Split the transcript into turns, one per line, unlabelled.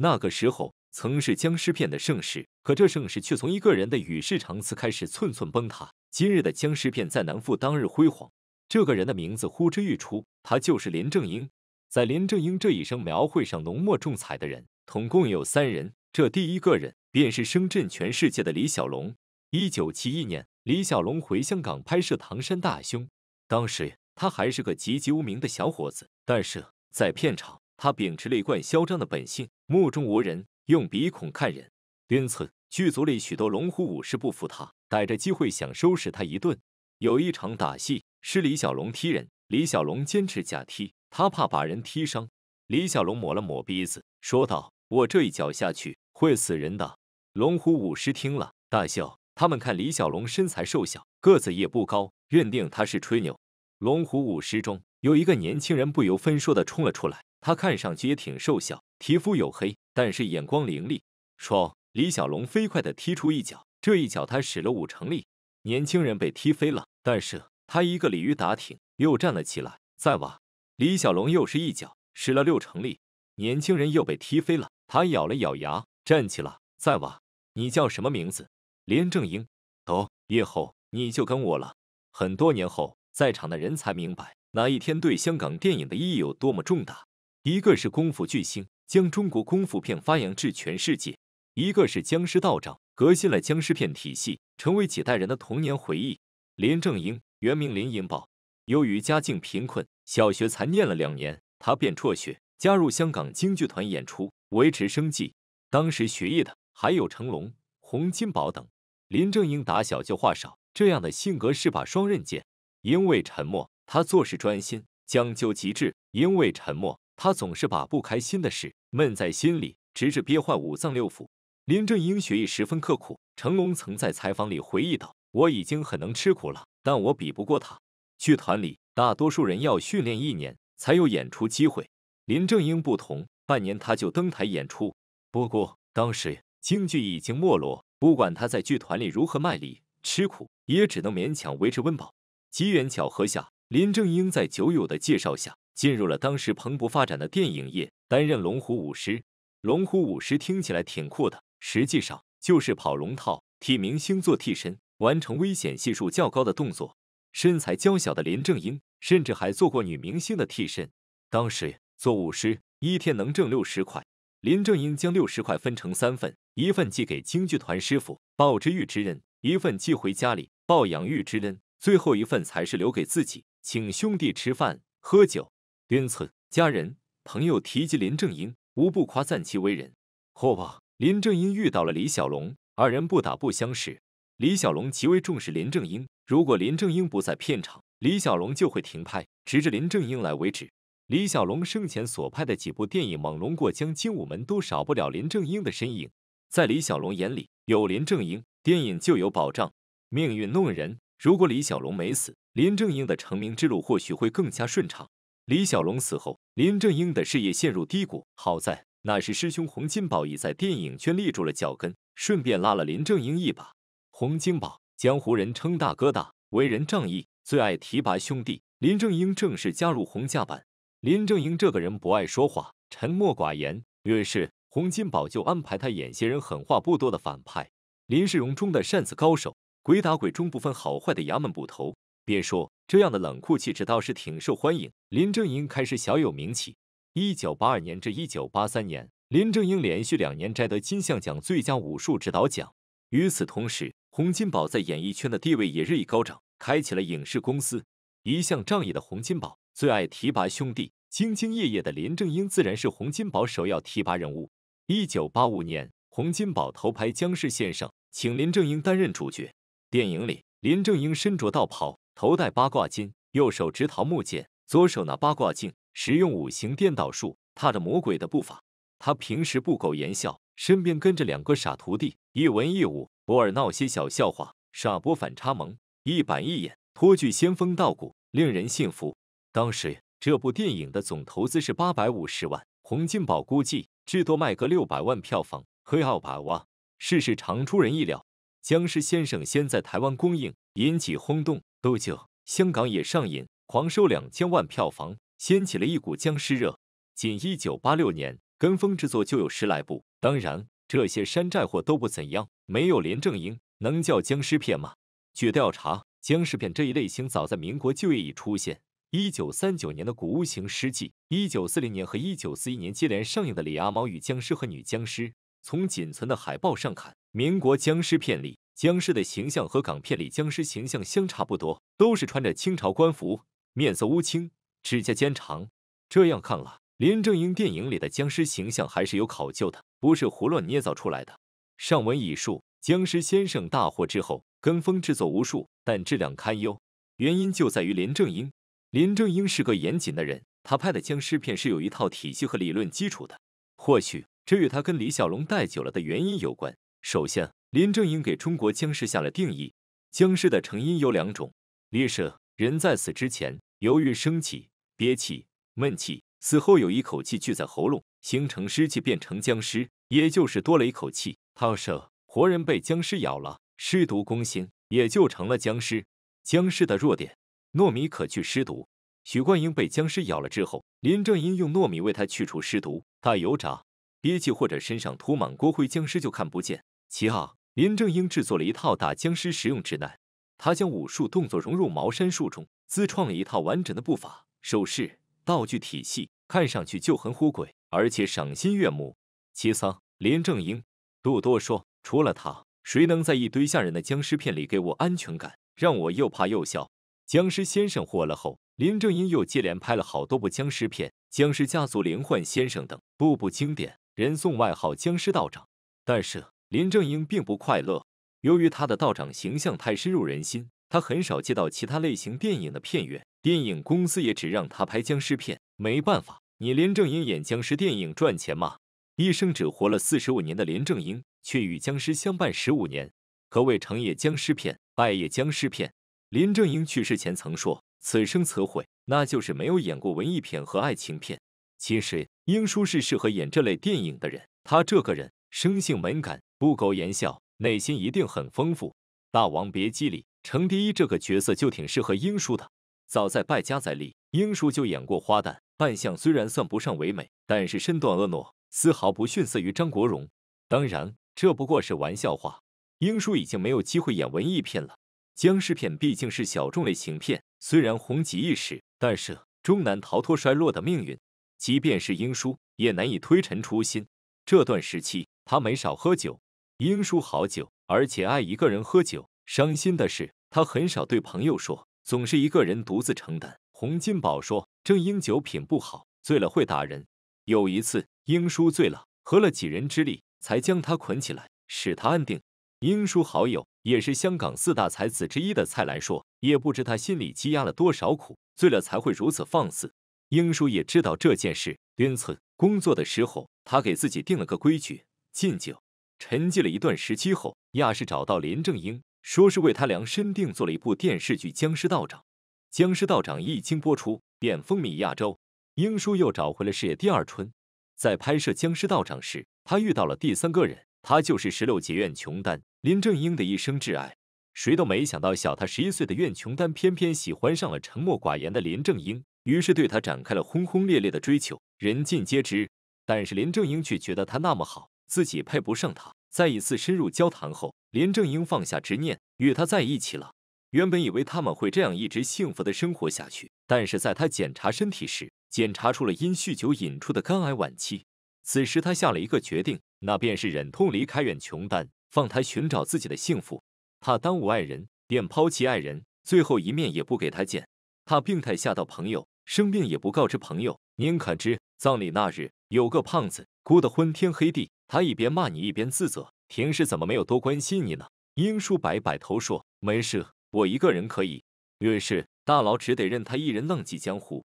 那个时候，曾是僵尸片的盛世，可这盛世却从一个人的与世长辞开始，寸寸崩塌。今日的僵尸片再难复当日辉煌。这个人的名字呼之欲出，他就是林正英。在林正英这一生描绘上浓墨重彩的人，统共有三人。这第一个人便是声震全世界的李小龙。一九七一年，李小龙回香港拍摄《唐山大兄》，当时他还是个籍籍无名的小伙子，但是在片场。他秉持了一贯嚣张的本性，目中无人，用鼻孔看人。因此，剧组里许多龙虎武士不服他，逮着机会想收拾他一顿。有一场打戏是李小龙踢人，李小龙坚持假踢，他怕把人踢伤。李小龙抹了抹鼻子，说道：“我这一脚下去会死人的。”龙虎武士听了大笑，他们看李小龙身材瘦小，个子也不高，认定他是吹牛。龙虎武士中有一个年轻人不由分说的冲了出来。他看上去也挺瘦小，皮肤黝黑，但是眼光凌厉。说，李小龙飞快地踢出一脚，这一脚他使了五成力，年轻人被踢飞了。但是他一个鲤鱼打挺，又站了起来。再瓦，李小龙又是一脚，使了六成力，年轻人又被踢飞了。他咬了咬牙，站起了。再瓦，你叫什么名字？连正英。哦，以后你就跟我了。很多年后，在场的人才明白，那一天对香港电影的意义有多么重大。一个是功夫巨星，将中国功夫片发扬至全世界；一个是僵尸道长，革新了僵尸片体系，成为几代人的童年回忆。林正英原名林英宝，由于家境贫困，小学才念了两年，他便辍学，加入香港京剧团演出，维持生计。当时学艺的还有成龙、洪金宝等。林正英打小就话少，这样的性格是把双刃剑。因为沉默，他做事专心，讲究极致；因为沉默。他总是把不开心的事闷在心里，直至憋坏五脏六腑。林正英学艺十分刻苦，成龙曾在采访里回忆道：“我已经很能吃苦了，但我比不过他。剧团里大多数人要训练一年才有演出机会，林正英不同，半年他就登台演出。不过当时京剧已经没落，不管他在剧团里如何卖力吃苦，也只能勉强维持温饱。机缘巧合下，林正英在酒友的介绍下。”进入了当时蓬勃发展的电影业，担任龙虎舞师。龙虎舞师听起来挺酷的，实际上就是跑龙套，替明星做替身，完成危险系数较高的动作。身材娇小的林正英甚至还做过女明星的替身。当时做舞师一天能挣六十块，林正英将六十块分成三份，一份寄给京剧团师傅报知遇之恩，一份寄回家里报养育之恩，最后一份才是留给自己请兄弟吃饭喝酒。因此，家人、朋友提及林正英，无不夸赞其为人。后话，林正英遇到了李小龙，二人不打不相识。李小龙极为重视林正英，如果林正英不在片场，李小龙就会停拍，直至林正英来为止。李小龙生前所拍的几部电影《猛龙过江》《精武门》都少不了林正英的身影。在李小龙眼里，有林正英，电影就有保障。命运弄人，如果李小龙没死，林正英的成名之路或许会更加顺畅。李小龙死后，林正英的事业陷入低谷。好在那时师兄洪金宝已在电影圈立住了脚跟，顺便拉了林正英一把。洪金宝江湖人称大哥大，为人仗义，最爱提拔兄弟。林正英正式加入洪家班。林正英这个人不爱说话，沉默寡言，于是洪金宝就安排他演些人狠话不多的反派，林世荣中的扇子高手，鬼打鬼中不分好坏的衙门捕头。别说这样的冷酷气质倒是挺受欢迎，林正英开始小有名气。一九八二年至一九八三年，林正英连续两年摘得金像奖最佳武术指导奖。与此同时，洪金宝在演艺圈的地位也日益高涨，开启了影视公司。一向仗义的洪金宝最爱提拔兄弟，兢兢业业的林正英自然是洪金宝首要提拔人物。一九八五年，洪金宝头拍《僵尸先生》，请林正英担任主角。电影里，林正英身着道袍。头戴八卦巾，右手执桃木剑，左手拿八卦镜，使用五行颠倒术，踏着魔鬼的步伐。他平时不苟言笑，身边跟着两个傻徒弟，一文一武，偶尔闹些小笑话，傻波反差萌，一板一眼，颇具仙风道骨，令人信服。当时这部电影的总投资是八百五十万，洪金宝估计至多卖个六百万票房，黑奥白握。世事常出人意料，《僵尸先生》先在台湾公映，引起轰动。多久，香港也上映，狂收两千万票房，掀起了一股僵尸热。仅1986年，跟风制作就有十来部。当然，这些山寨货都不怎样，没有林正英，能叫僵尸片吗？据调查，僵尸片这一类型早在民国就已出现。1939年的古屋行尸记》，1 9 4 0年和1941年接连上映的《李阿毛与僵尸》和《女僵尸》。从仅存的海报上看，民国僵尸片里。僵尸的形象和港片里僵尸形象相差不多，都是穿着清朝官服，面色乌青，指甲尖长。这样看来，林正英电影里的僵尸形象还是有考究的，不是胡乱捏造出来的。上文已述，僵尸先生大火之后，跟风制作无数，但质量堪忧。原因就在于林正英。林正英是个严谨的人，他拍的僵尸片是有一套体系和理论基础的。或许这与他跟李小龙待久了的原因有关。首先。林正英给中国僵尸下了定义：僵尸的成因有两种。一是人在死之前由于生气、憋气、闷气，死后有一口气聚在喉咙，形成湿气，变成僵尸，也就是多了一口气；他说，活人被僵尸咬了，尸毒攻心，也就成了僵尸。僵尸的弱点，糯米可去尸毒。许冠英被僵尸咬了之后，林正英用糯米为他去除尸毒。他油炸憋气或者身上涂满锅灰，僵尸就看不见。其二。林正英制作了一套打僵尸实用指南，他将武术动作融入茅山术中，自创了一套完整的步法、手势、道具体系，看上去就很唬鬼，而且赏心悦目。七桑林正英不多说，除了他，谁能在一堆吓人的僵尸片里给我安全感，让我又怕又笑？僵尸先生火了后，林正英又接连拍了好多部僵尸片，《僵尸家族》《灵幻先生》等，部部经典，人送外号“僵尸道长”。但是。林正英并不快乐，由于他的道长形象太深入人心，他很少接到其他类型电影的片源，电影公司也只让他拍僵尸片。没办法，你林正英演僵尸电影赚钱吗？一生只活了四十五年的林正英，却与僵尸相伴十五年。可谓成也僵尸片，败也僵尸片？林正英去世前曾说：“此生此悔，那就是没有演过文艺片和爱情片。”其实，英叔是适合演这类电影的人，他这个人。生性敏感，不苟言笑，内心一定很丰富。《大王别姬》里，程蝶衣这个角色就挺适合英叔的。早在《败家仔》里，英叔就演过花旦，扮相虽然算不上唯美，但是身段婀娜，丝毫不逊色于张国荣。当然，这不过是玩笑话。英叔已经没有机会演文艺片了。僵尸片毕竟是小众类型片，虽然红极一时，但是终难逃脱衰落的命运。即便是英叔，也难以推陈出新。这段时期。他没少喝酒，英叔好酒，而且爱一个人喝酒。伤心的是，他很少对朋友说，总是一个人独自承担。洪金宝说：“正英酒品不好，醉了会打人。”有一次，英叔醉了，合了几人之力才将他捆起来，使他安定。英叔好友，也是香港四大才子之一的蔡澜说：“也不知他心里积压了多少苦，醉了才会如此放肆。”英叔也知道这件事，因此工作的时候，他给自己定了个规矩。禁酒，沉寂了一段时期后，亚视找到林正英，说是为他量身定做了一部电视剧《僵尸道长》。《僵尸道长》一经播出便风靡亚洲。英叔又找回了事业第二春。在拍摄《僵尸道长》时，他遇到了第三个人，他就是石榴结怨琼丹，林正英的一生挚爱。谁都没想到，小他十一岁的怨琼丹偏偏喜欢上了沉默寡言的林正英，于是对他展开了轰轰烈烈的追求，人尽皆知。但是林正英却觉得他那么好。自己配不上他。在一次深入交谈后，林正英放下执念，与他在一起了。原本以为他们会这样一直幸福的生活下去，但是在他检查身体时，检查出了因酗酒引出的肝癌晚期。此时他下了一个决定，那便是忍痛离开远琼丹，放他寻找自己的幸福。怕耽误爱人，便抛弃爱人，最后一面也不给他见。他病态吓到朋友，生病也不告知朋友。宁肯知葬礼那日，有个胖子哭得昏天黑地。他一边骂你，一边自责，平时怎么没有多关心你呢？英叔摆摆头说：“没事，我一个人可以。”于是大佬只得任他一人浪迹江湖。